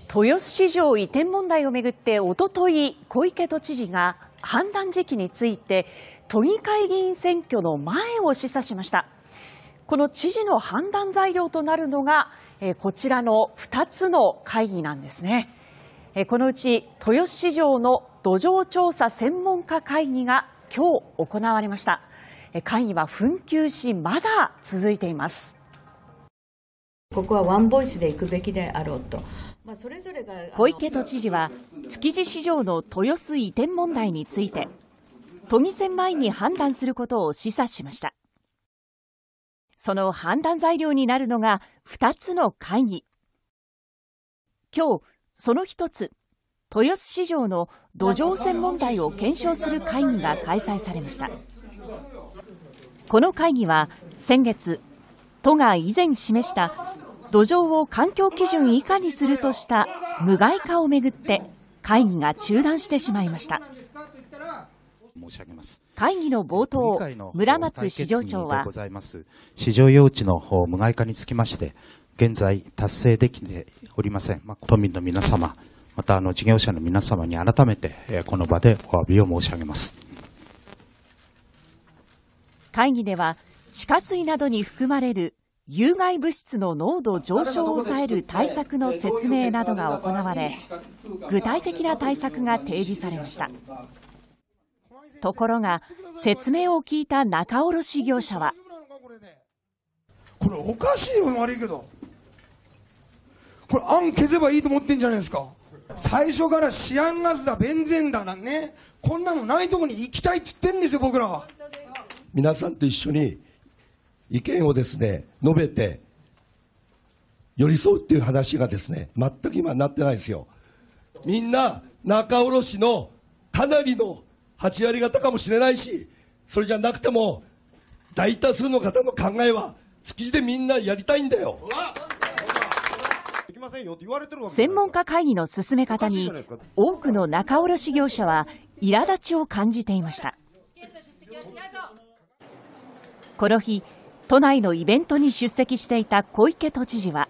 豊洲市場移転問題をめぐっておととい小池都知事が判断時期について都議会議員選挙の前を示唆しましたこの知事の判断材料となるのがこちらの2つの会議なんですねこのうち豊洲市場の土壌調査専門家会議が今日行われました会議は紛糾しまだ続いていますここはワンボイスで行くべきであろうと。まあ、それぞれが小池都知事は築地市場の豊洲移転問題について都議選前に判断することを示唆しましたその判断材料になるのが2つの会議今日その1つ豊洲市場の土壌染問題を検証する会議が開催されましたこの会議は先月都が以前示した土壌を環境基準以下にするとした無害化をめぐって会議が中断してしまいました会議の冒頭村松市場長は市場用地の無害化につきまして現在達成できておりません、都民の皆様またあの事業者の皆様に改めてこの場でお詫びを申し上げます会議では地下水などに含まれる有害物質の濃度上昇を抑える対策の説明などが行われ具体的な対策が提示されましたところが説明を聞いた仲卸業者はこれおかしいよ悪いけどこれ案消せばいいと思ってんじゃないですか最初からシアンガスだベンゼンだなんねこんなのないとこに行きたいって言ってんですよ僕らは皆さんと一緒に意見をですね、述べて、寄り添うっていう話がですね、全く今なってないですよ。みんな、仲卸のかなりの8割方かもしれないし、それじゃなくても、大多数の方の考えは、築地でみんなやりたいんだよ。専門家会議の進め方に多くの仲卸業者は苛立ちを感じていましたこの日都内のイベントに出席していた小池都知事は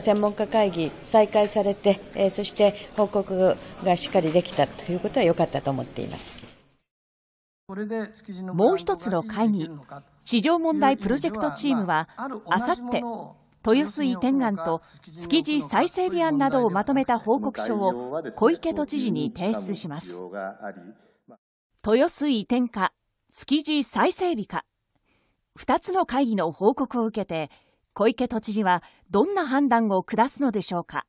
専門家会議再開されて、えー、そして報告がしっかりできたということは良かったと思っていますもう一つの会議市場問題プロジェクトチームはあさって豊洲移転案と築地再整備案などをまとめた報告書を小池都知事に提出します豊洲移転か築地再整備か2つの会議の報告を受けて小池都知事はどんな判断を下すのでしょうか